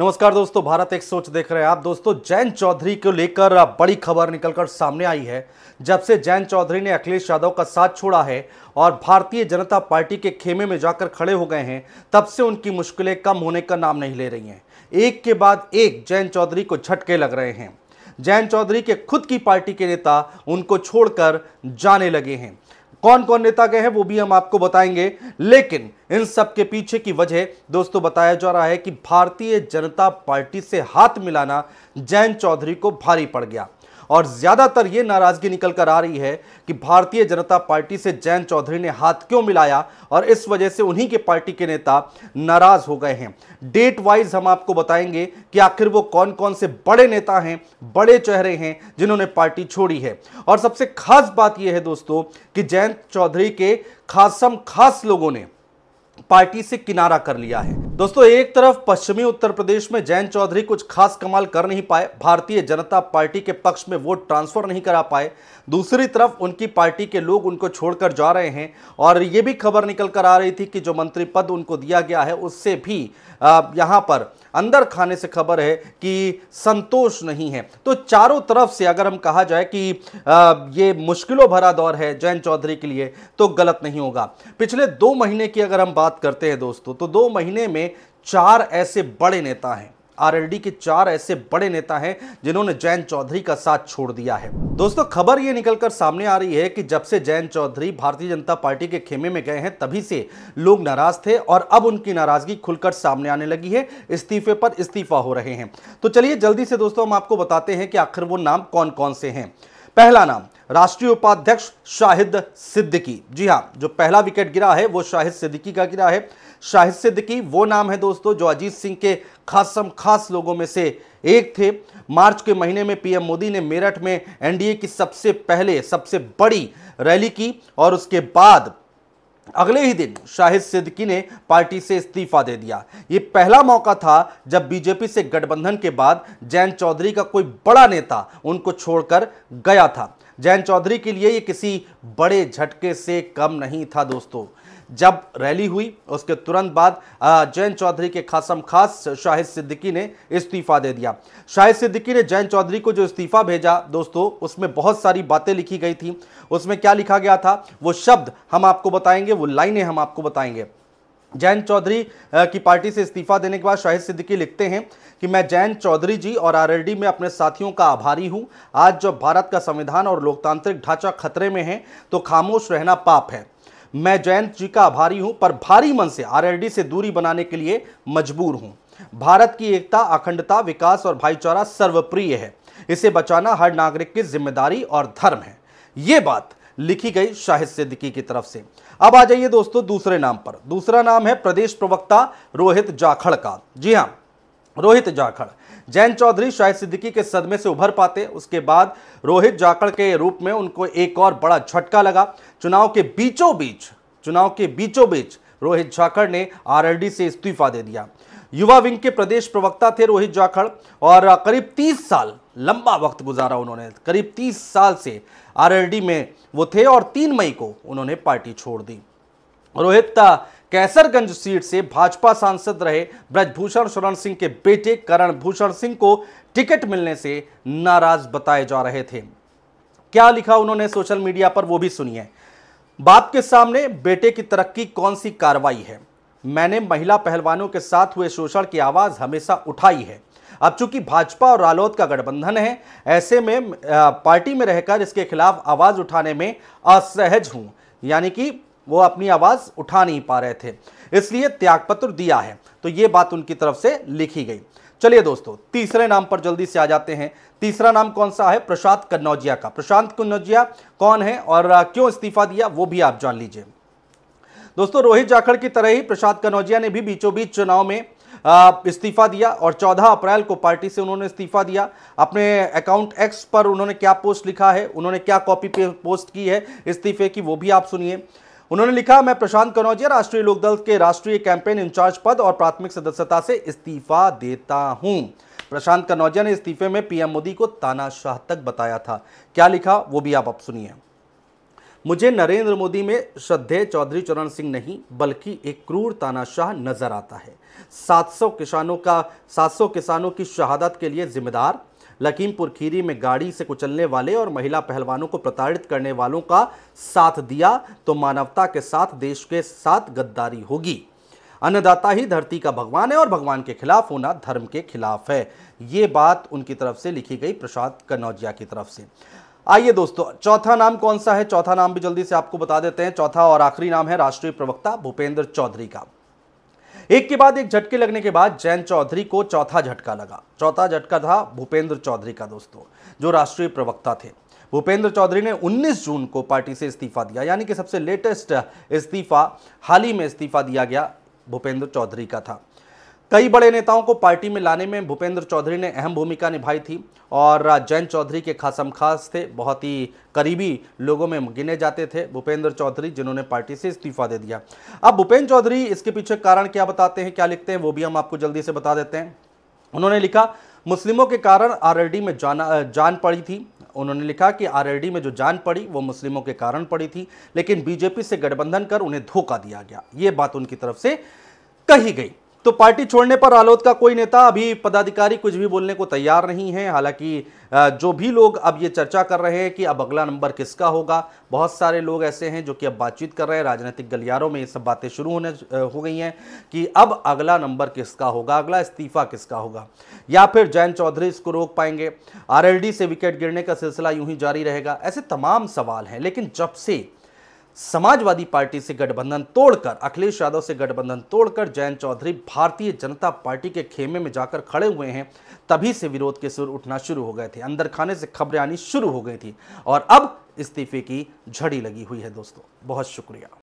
नमस्कार दोस्तों भारत एक सोच देख रहे हैं आप दोस्तों जैन चौधरी को लेकर बड़ी खबर निकलकर सामने आई है जब से जैन चौधरी ने अखिलेश यादव का साथ छोड़ा है और भारतीय जनता पार्टी के खेमे में जाकर खड़े हो गए हैं तब से उनकी मुश्किलें कम होने का नाम नहीं ले रही हैं एक के बाद एक जैन चौधरी को झटके लग रहे हैं जैन चौधरी के खुद की पार्टी के नेता उनको छोड़कर जाने लगे हैं कौन कौन नेता गए हैं वो भी हम आपको बताएंगे लेकिन इन सब के पीछे की वजह दोस्तों बताया जा रहा है कि भारतीय जनता पार्टी से हाथ मिलाना जैन चौधरी को भारी पड़ गया और ज़्यादातर ये नाराज़गी निकल कर आ रही है कि भारतीय जनता पार्टी से जयंत चौधरी ने हाथ क्यों मिलाया और इस वजह से उन्हीं के पार्टी के नेता नाराज़ हो गए हैं डेट वाइज हम आपको बताएंगे कि आखिर वो कौन कौन से बड़े नेता हैं बड़े चेहरे हैं जिन्होंने पार्टी छोड़ी है और सबसे खास बात यह है दोस्तों कि जयंत चौधरी के खासम खास लोगों ने पार्टी से किनारा कर लिया है दोस्तों एक तरफ पश्चिमी उत्तर प्रदेश में जैन चौधरी कुछ खास कमाल कर नहीं पाए भारतीय जनता पार्टी के पक्ष में वोट ट्रांसफर नहीं करा पाए दूसरी तरफ उनकी पार्टी के लोग उनको छोड़कर जा रहे हैं और ये भी खबर निकल कर आ रही थी कि जो मंत्री पद उनको दिया गया है उससे भी यहाँ पर अंदर खाने से खबर है कि संतोष नहीं है तो चारों तरफ से अगर हम कहा जाए कि ये मुश्किलों भरा दौर है जयंत चौधरी के लिए तो गलत नहीं होगा पिछले दो महीने की अगर हम बात करते हैं दोस्तों तो दो महीने में चार ऐसे बड़े नेता हैं आरएलडी के चार ऐसे बड़े नेता हैं जिन्होंने जयंत चौधरी का साथ छोड़ दिया है दोस्तों खबर ये निकलकर सामने आ रही है कि जब से जयंत चौधरी भारतीय जनता पार्टी के खेमे में गए हैं तभी से लोग नाराज थे और अब उनकी नाराजगी खुलकर सामने आने लगी है इस्तीफे पर इस्तीफा हो रहे हैं तो चलिए जल्दी से दोस्तों हम आपको बताते हैं कि आखिर वो नाम कौन कौन से हैं पहला नाम राष्ट्रीय उपाध्यक्ष शाहिद सिद्दीकी जी हाँ जो पहला विकेट गिरा है वो शाहिद सिद्दीकी का गिरा है शाहिद सिद्दीकी वो नाम है दोस्तों जो अजीत सिंह के खासम खास लोगों में से एक थे मार्च के महीने में पीएम मोदी ने मेरठ में एनडीए की सबसे पहले सबसे बड़ी रैली की और उसके बाद अगले ही दिन शाहिद सिद्दीकी ने पार्टी से इस्तीफा दे दिया ये पहला मौका था जब बीजेपी से गठबंधन के बाद जैन चौधरी का कोई बड़ा नेता उनको छोड़कर गया था जयंत चौधरी के लिए ये किसी बड़े झटके से कम नहीं था दोस्तों जब रैली हुई उसके तुरंत बाद जयंत चौधरी के खासम खास शाहिद सिद्दीकी ने इस्तीफा दे दिया शाहिद सिद्दीकी ने जयंत चौधरी को जो इस्तीफा भेजा दोस्तों उसमें बहुत सारी बातें लिखी गई थी उसमें क्या लिखा गया था वो शब्द हम आपको बताएंगे वो लाइनें हम आपको बताएंगे जैन चौधरी की पार्टी से इस्तीफा देने के बाद शाहिद सिद्दीकी लिखते हैं कि मैं जैन चौधरी जी और आरएलडी में अपने साथियों का आभारी हूं आज जब भारत का संविधान और लोकतांत्रिक ढांचा खतरे में है तो खामोश रहना पाप है मैं जैन जी का आभारी हूं पर भारी मन से आरएलडी से दूरी बनाने के लिए मजबूर हूं भारत की एकता अखंडता विकास और भाईचारा सर्वप्रिय है इसे बचाना हर नागरिक की जिम्मेदारी और धर्म है ये बात लिखी गई शाहिद सिद्दीकी की तरफ से अब आ जाइए दोस्तों दूसरे नाम पर दूसरा नाम है प्रदेश प्रवक्ता रोहित जाखड़ का जी हाँ रोहित जाखड़ जैन चौधरी शाहिद सिद्दीकी के सदमे से उभर पाते उसके बाद रोहित जाखड़ के रूप में उनको एक और बड़ा झटका लगा चुनाव के बीचों बीच चुनाव के बीचों बीच रोहित जाखड़ ने आर से इस्तीफा दे दिया युवा विंग के प्रदेश प्रवक्ता थे रोहित जाखड़ और करीब 30 साल लंबा वक्त गुजारा उन्होंने करीब 30 साल से आरएलडी में वो थे और तीन मई को उन्होंने पार्टी छोड़ दी रोहित कैसरगंज सीट से भाजपा सांसद रहे ब्रजभूषण शरण सिंह के बेटे करण भूषण सिंह को टिकट मिलने से नाराज बताए जा रहे थे क्या लिखा उन्होंने सोशल मीडिया पर वो भी सुनिए बाप के सामने बेटे की तरक्की कौन सी कार्रवाई है मैंने महिला पहलवानों के साथ हुए शोषण की आवाज हमेशा उठाई है अब चूंकि भाजपा और रालोद का गठबंधन है ऐसे में पार्टी में रहकर इसके खिलाफ आवाज़ उठाने में असहज हूं यानी कि वो अपनी आवाज़ उठा नहीं पा रहे थे इसलिए त्यागपत्र दिया है तो ये बात उनकी तरफ से लिखी गई चलिए दोस्तों तीसरे नाम पर जल्दी से आ जाते हैं तीसरा नाम कौन सा है प्रशांत कन्नौजिया का प्रशांत कन्नौजिया कौन है और क्यों इस्तीफा दिया वो भी आप जान लीजिए दोस्तों रोहित जाखड़ की तरह ही प्रशांत कन्नौजिया ने भी बीचों बीच चुनाव में इस्तीफा दिया और 14 अप्रैल को पार्टी से उन्होंने इस्तीफा दिया अपने अकाउंट एक्स पर उन्होंने क्या पोस्ट लिखा है उन्होंने क्या कॉपी पोस्ट की है इस्तीफे की वो भी आप सुनिए उन्होंने लिखा मैं प्रशांत कनौजिया राष्ट्रीय लोकदल के राष्ट्रीय कैंपेन इंचार्ज पद और प्राथमिक सदस्यता से इस्तीफा देता हूं प्रशांत कनौजिया ने इस्तीफे में पीएम मोदी को तानाशाह तक बताया था क्या लिखा वो भी आप अब सुनिए मुझे नरेंद्र मोदी में श्रद्धेय चौधरी चरण सिंह नहीं बल्कि एक क्रूर तानाशाह नजर आता है 700 किसानों का 700 किसानों की शहादत के लिए जिम्मेदार लखीमपुर खीरी में गाड़ी से कुचलने वाले और महिला पहलवानों को प्रताड़ित करने वालों का साथ दिया तो मानवता के साथ देश के साथ गद्दारी होगी अन्नदाता ही धरती का भगवान है और भगवान के खिलाफ होना धर्म के खिलाफ है ये बात उनकी तरफ से लिखी गई प्रसाद कन्नौजिया की तरफ से आइए दोस्तों चौथा नाम कौन सा है चौथा नाम भी जल्दी से आपको बता देते हैं चौथा और आखिरी नाम है राष्ट्रीय प्रवक्ता भूपेंद्र चौधरी का एक के बाद एक झटके लगने के बाद जैन चौधरी को चौथा झटका लगा चौथा झटका था भूपेंद्र चौधरी का दोस्तों जो राष्ट्रीय प्रवक्ता थे भूपेंद्र चौधरी ने 19 जून को पार्टी से इस्तीफा दिया यानी कि सबसे लेटेस्ट इस्तीफा हाल ही में इस्तीफा दिया गया भूपेंद्र चौधरी का था कई बड़े नेताओं को पार्टी में लाने में भूपेंद्र चौधरी ने अहम भूमिका निभाई थी और जैन चौधरी के खासम खास थे बहुत ही करीबी लोगों में गिने जाते थे भूपेंद्र चौधरी जिन्होंने पार्टी से इस्तीफा दे दिया अब भूपेंद्र चौधरी इसके पीछे कारण क्या बताते हैं क्या लिखते हैं वो भी हम आपको जल्दी से बता देते हैं उन्होंने लिखा मुस्लिमों के कारण आर में जाना जान पड़ी थी उन्होंने लिखा कि आर में जो जान पड़ी वो मुस्लिमों के कारण पड़ी थी लेकिन बीजेपी से गठबंधन कर उन्हें धोखा दिया गया ये बात उनकी तरफ से कही गई तो पार्टी छोड़ने पर आलोद का कोई नेता अभी पदाधिकारी कुछ भी बोलने को तैयार नहीं है हालांकि जो भी लोग अब ये चर्चा कर रहे हैं कि अब अगला नंबर किसका होगा बहुत सारे लोग ऐसे हैं जो कि अब बातचीत कर रहे हैं राजनीतिक गलियारों में ये सब बातें शुरू होने हो गई हैं कि अब अगला नंबर किसका होगा अगला इस्तीफा किसका होगा या फिर जयंत चौधरी इसको रोक पाएंगे आर से विकेट गिरने का सिलसिला यूँ ही जारी रहेगा ऐसे तमाम सवाल हैं लेकिन जब से समाजवादी पार्टी से गठबंधन तोड़कर अखिलेश यादव से गठबंधन तोड़कर जयंत चौधरी भारतीय जनता पार्टी के खेमे में जाकर खड़े हुए हैं तभी से विरोध के सुर उठना शुरू हो गए थे अंदर खाने से खबरें आनी शुरू हो गई थी और अब इस्तीफे की झड़ी लगी हुई है दोस्तों बहुत शुक्रिया